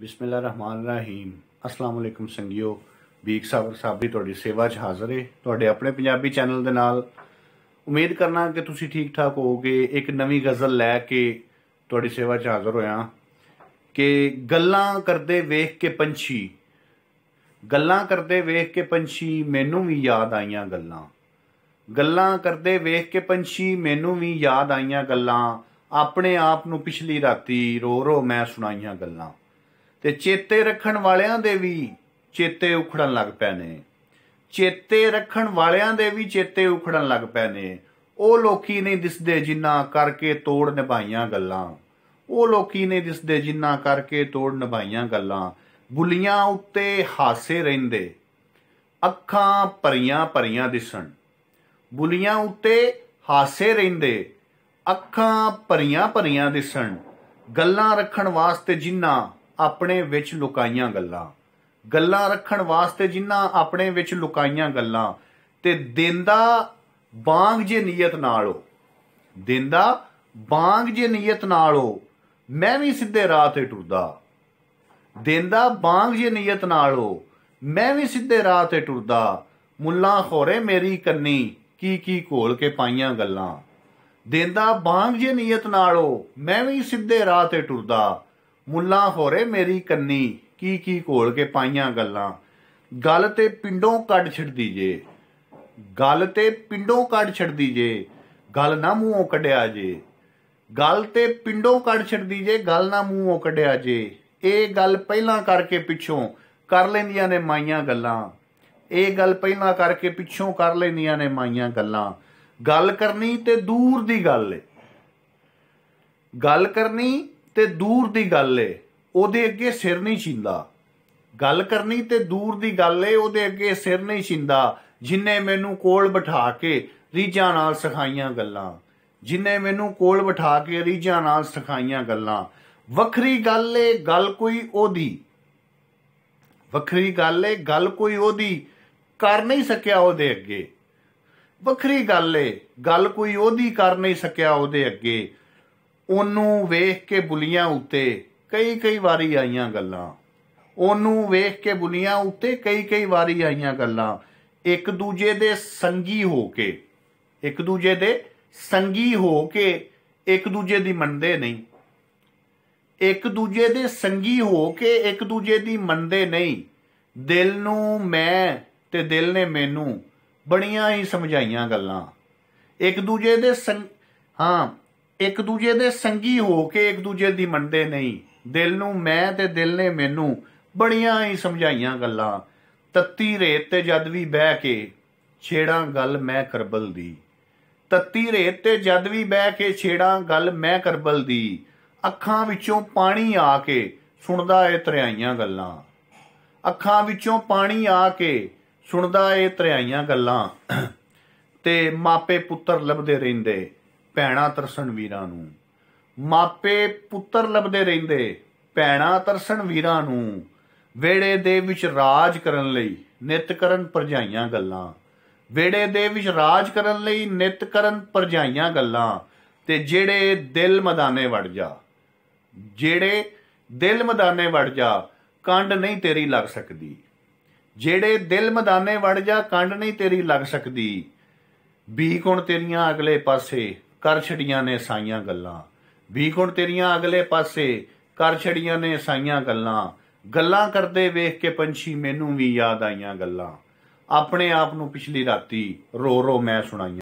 ਬਿਸਮਿਲ੍ਲਾਹਿਰਰਹਿਮਾਨਿਰਰਹੀਮ ਅਸਲਾਮ ਅਲੈਕੁਮ ਸੰਗਿਓ ਬੀਕ ਸਾਹਿਬ ਸਾਹਿਬ ਵੀ ਤੁਹਾਡੀ ਸੇਵਾ 'ਚ ਹਾਜ਼ਰ ਹੈ ਤੁਹਾਡੇ ਆਪਣੇ ਪੰਜਾਬੀ ਚੈਨਲ ਦੇ ਨਾਲ ਉਮੀਦ ਕਰਨਾ ਕਿ ਤੁਸੀਂ ਠੀਕ ਠਾਕ ਹੋਗੇ ਇੱਕ ਨਵੀਂ ਗਜ਼ਲ ਲੈ ਕੇ ਤੁਹਾਡੀ ਸੇਵਾ 'ਚ ਹਾਜ਼ਰ ਹੋਇਆ ਕਿ ਗੱਲਾਂ ਕਰਦੇ ਵੇਖ ਕੇ ਪੰਛੀ ਗੱਲਾਂ ਕਰਦੇ ਵੇਖ ਕੇ ਪੰਛੀ ਮੈਨੂੰ ਵੀ ਯਾਦ ਆਈਆਂ ਗੱਲਾਂ ਗੱਲਾਂ ਕਰਦੇ ਵੇਖ ਕੇ ਪੰਛੀ ਮੈਨੂੰ ਵੀ ਯਾਦ ਆਈਆਂ ਗੱਲਾਂ ਆਪਣੇ ਆਪ ਨੂੰ ਪਿਛਲੀ ਰਾਤੀ ਰੋ ਰੋ ਮੈਂ ਸੁਣਾਈਆਂ ਗੱਲਾਂ ਤੇ ਚੇਤੇ ਰੱਖਣ ਵਾਲਿਆਂ ਦੇ ਵੀ ਚੇਤੇ ਉਖੜਨ ਲੱਗ ਪਏ ਨੇ ਚੇਤੇ ਰੱਖਣ ਵਾਲਿਆਂ ਦੇ ਵੀ ਚੇਤੇ ਉਖੜਨ ਲੱਗ ਪਏ ਨੇ ਉਹ ਲੋਕੀ ਨਹੀਂ ਦਿਸਦੇ ਜਿਨ੍ਹਾਂ ਕਰਕੇ ਤੋੜ ਨਿਭਾਈਆਂ ਗੱਲਾਂ ਉਹ ਲੋਕੀ ਨਹੀਂ ਦਿਸਦੇ ਜਿਨ੍ਹਾਂ ਕਰਕੇ ਤੋੜ ਨਿਭਾਈਆਂ ਗੱਲਾਂ ਬੁਲੀਆਂ ਉੱਤੇ ਹਾਸੇ ਰਹਿੰਦੇ ਅੱਖਾਂ ਭਰੀਆਂ ਭਰੀਆਂ ਦਿਸਣ ਬੁਲੀਆਂ ਉੱਤੇ ਹਾਸੇ ਰਹਿੰਦੇ ਅੱਖਾਂ ਭਰੀਆਂ ਭਰੀਆਂ ਦਿਸਣ ਗੱਲਾਂ ਰੱਖਣ ਵਾਸਤੇ ਜਿਨ੍ਹਾਂ ਆਪਣੇ ਵਿੱਚ ਲੁਕਾਈਆਂ ਗੱਲਾਂ ਗੱਲਾਂ ਰੱਖਣ ਵਾਸਤੇ ਜਿਨ੍ਹਾਂ ਆਪਣੇ ਵਿੱਚ ਲੁਕਾਈਆਂ ਗੱਲਾਂ ਤੇ ਦਿੰਦਾ ਬਾਗ ਜੇ ਨੀਅਤ ਨਾਲ ਹੋ ਦਿੰਦਾ ਬਾਗ ਜੇ ਨੀਅਤ ਨਾਲ ਹੋ ਮੈਂ ਵੀ ਸਿੱਧੇ ਰਾਹ ਤੇ ਟੁਰਦਾ ਦਿੰਦਾ ਬਾਗ ਜੇ ਨੀਅਤ ਨਾਲ ਹੋ ਮੈਂ ਵੀ ਸਿੱਧੇ ਰਾਹ ਤੇ ਟੁਰਦਾ ਮੁੱਲਾ ਖੋਰੇ ਮੇਰੀ ਕੰਨੀ ਕੀ ਕੀ ਘੋਲ ਕੇ ਪਾਈਆਂ ਗੱਲਾਂ ਦਿੰਦਾ ਬਾਗ ਜੇ ਨੀਅਤ ਨਾਲ ਹੋ ਮੈਂ ਵੀ ਸਿੱਧੇ ਰਾਹ ਤੇ ਟੁਰਦਾ ਮੁੱਲਾ ਹੋਰੇ ਮੇਰੀ ਕੰਨੀ ਕੀ ਕੀ ਘੋਲ ਕੇ ਪਾਈਆਂ ਗੱਲਾਂ ਗੱਲ ਤੇ ਪਿੰਡੋਂ ਕੱਢ ਛੱਡਦੀ ਜੇ ਗੱਲ ਤੇ ਪਿੰਡੋਂ ਕੱਢ ਛੱਡਦੀ ਜੇ ਗੱਲ ਨਾ ਮੂੰਹੋਂ ਕੱਢਿਆ ਜੇ ਗੱਲ ਤੇ ਪਿੰਡੋਂ ਕੱਢ ਛੱਡਦੀ ਜੇ ਗੱਲ ਨਾ ਮੂੰਹੋਂ ਕੱਢਿਆ ਜੇ ਇਹ ਗੱਲ ਪਹਿਲਾਂ ਕਰਕੇ ਪਿੱਛੋਂ ਕਰ ਲੈਂਦੀਆਂ ਨੇ ਮਾਈਆਂ ਗੱਲਾਂ ਇਹ ਗੱਲ ਪਹਿਲਾਂ ਕਰਕੇ ਪਿੱਛੋਂ ਕਰ ਲੈਂਦੀਆਂ ਨੇ ਮਾਈਆਂ ਗੱਲਾਂ ਗੱਲ ਕਰਨੀ ਤੇ ਦੂਰ ਦੀ ਗੱਲ ਏ ਗੱਲ ਕਰਨੀ ਤੇ ਦੂਰ ਦੀ ਗੱਲ ਏ ਉਹਦੇ ਅੱਗੇ ਸਿਰ ਨਹੀਂ ਛਿੰਦਾ ਗੱਲ ਕਰਨੀ ਤੇ ਦੂਰ ਦੀ ਗੱਲ ਏ ਉਹਦੇ ਅੱਗੇ ਸਿਰ ਨਹੀਂ ਛਿੰਦਾ ਜਿਨੇ ਮੈਨੂੰ ਕੋਲ ਬਿਠਾ ਕੇ ਰੀਝਾਂ ਨਾਲ ਸਿਖਾਈਆਂ ਗੱਲਾਂ ਜਿਨੇ ਮੈਨੂੰ ਕੋਲ ਬਿਠਾ ਕੇ ਰੀਝਾਂ ਨਾਲ ਸਿਖਾਈਆਂ ਗੱਲਾਂ ਵੱਖਰੀ ਗੱਲ ਏ ਗੱਲ ਕੋਈ ਉਹਦੀ ਵੱਖਰੀ ਗੱਲ ਏ ਗੱਲ ਕੋਈ ਉਹਦੀ ਕਰ ਨਹੀਂ ਸਕਿਆ ਉਹਦੇ ਅੱਗੇ ਵੱਖਰੀ ਗੱਲ ਏ ਗੱਲ ਕੋਈ ਉਹਦੀ ਕਰ ਨਹੀਂ ਸਕਿਆ ਉਹਦੇ ਅੱਗੇ ਉਹਨੂੰ ਵੇਖ ਕੇ ਬੁਲੀਆਂ ਉੱਤੇ ਕਈ ਕਈ ਵਾਰੀ ਆਈਆਂ ਗੱਲਾਂ ਉਹਨੂੰ ਵੇਖ ਕੇ ਬੁਲੀਆਂ ਉੱਤੇ ਕਈ ਕਈ ਵਾਰੀ ਆਈਆਂ ਗੱਲਾਂ ਇੱਕ ਦੂਜੇ ਦੇ ਸੰਗੀ ਹੋ ਕੇ ਇੱਕ ਦੂਜੇ ਦੇ ਸੰਗੀ ਹੋ ਕੇ ਇੱਕ ਦੂਜੇ ਦੀ ਮੰਨਦੇ ਨਹੀਂ ਇੱਕ ਦੂਜੇ ਦੇ ਸੰਗੀ ਹੋ ਕੇ ਇੱਕ ਦੂਜੇ ਦੀ ਮੰਨਦੇ ਨਹੀਂ ਦਿਲ ਨੂੰ ਮੈਂ ਤੇ ਦਿਲ ਨੇ ਮੈਨੂੰ ਬੜੀਆਂ ਹੀ ਸਮਝਾਈਆਂ ਗੱਲਾਂ ਇੱਕ ਦੂਜੇ ਦੇ ਹਾਂ ਇੱਕ ਦੂਜੇ ਦੇ ਸੰਗੀ ਹੋ ਕੇ ਇੱਕ ਦੂਜੇ ਦੀ ਮੰਨਦੇ ਨਹੀਂ ਦਿਲ ਨੂੰ ਮੈਂ ਤੇ ਦਿਲ ਨੇ ਮੈਨੂੰ ਬੜੀਆਂ ਹੀ ਸਮਝਾਈਆਂ ਗੱਲਾਂ ਤੱਤੀ ਰੇਤ ਤੇ ਜਦ ਵੀ ਬਹਿ ਕੇ ਛੇੜਾਂ ਗੱਲ ਮੈਂ ਕਰਬਲ ਦੀ ਤੱਤੀ ਰੇਤ ਤੇ ਜਦ ਵੀ ਬਹਿ ਕੇ ਛੇੜਾਂ ਗੱਲ ਮੈਂ ਕਰਬਲ ਦੀ ਅੱਖਾਂ ਵਿੱਚੋਂ ਪਾਣੀ ਆ ਕੇ ਸੁਣਦਾ ਏ ਤਰਿਆਈਆਂ ਗੱਲਾਂ ਅੱਖਾਂ ਵਿੱਚੋਂ ਪਾਣੀ ਆ ਕੇ ਸੁਣਦਾ ਏ ਤਰਿਆਈਆਂ ਗੱਲਾਂ ਤੇ ਮਾਪੇ ਪੁੱਤਰ ਲੱਭਦੇ ਰਹਿੰਦੇ ਭੈਣਾ ਤਰਸਣ ਵੀਰਾਂ ਨੂੰ ਮਾਪੇ ਪੁੱਤਰ ਲੱਭਦੇ ਰਹਿੰਦੇ ਭੈਣਾ ਤਰਸਣ ਵੀਰਾਂ ਨੂੰ ਵੇੜੇ ਦੇ ਵਿੱਚ ਰਾਜ ਕਰਨ ਲਈ ਨਿਤ ਕਰਨ ਪਰਜਾਈਆਂ ਗੱਲਾਂ ਵੇੜੇ ਦੇ ਵਿੱਚ ਰਾਜ ਕਰਨ ਲਈ ਨਿਤ ਕਰਨ ਪਰਜਾਈਆਂ ਗੱਲਾਂ ਤੇ ਜਿਹੜੇ ਦਿਲ ਮਦਾਨੇ ਵੜ ਜਾ ਜਿਹੜੇ ਦਿਲ ਮਦਾਨੇ ਵੜ ਜਾ ਕੰਡ ਨਹੀਂ ਤੇਰੀ ਲੱਗ ਸਕਦੀ ਜਿਹੜੇ ਦਿਲ ਮਦਾਨੇ ਵੜ ਜਾ ਕੰਡ ਨਹੀਂ ਤੇਰੀ ਲੱਗ ਸਕਦੀ ਬੀ ਕੋਣ ਤੇਰੀਆਂ ਅਗਲੇ ਪਾਸੇ ਕਰ ਛੜੀਆਂ ਨੇ ਸਾਈਆਂ ਗੱਲਾਂ ਵੀ ਗੁਣ ਤੇਰੀਆਂ ਅਗਲੇ ਪਾਸੇ ਕਰ ਛੜੀਆਂ ਨੇ ਸਾਈਆਂ ਗੱਲਾਂ ਗੱਲਾਂ ਕਰਦੇ ਵੇਖ ਕੇ ਪੰਛੀ ਮੈਨੂੰ ਵੀ ਯਾਦ ਆਈਆਂ ਗੱਲਾਂ ਆਪਣੇ ਆਪ ਨੂੰ ਪਿਛਲੀ ਰਾਤੀ ਰੋ ਰੋ ਮੈਂ ਸੁਣਾਈ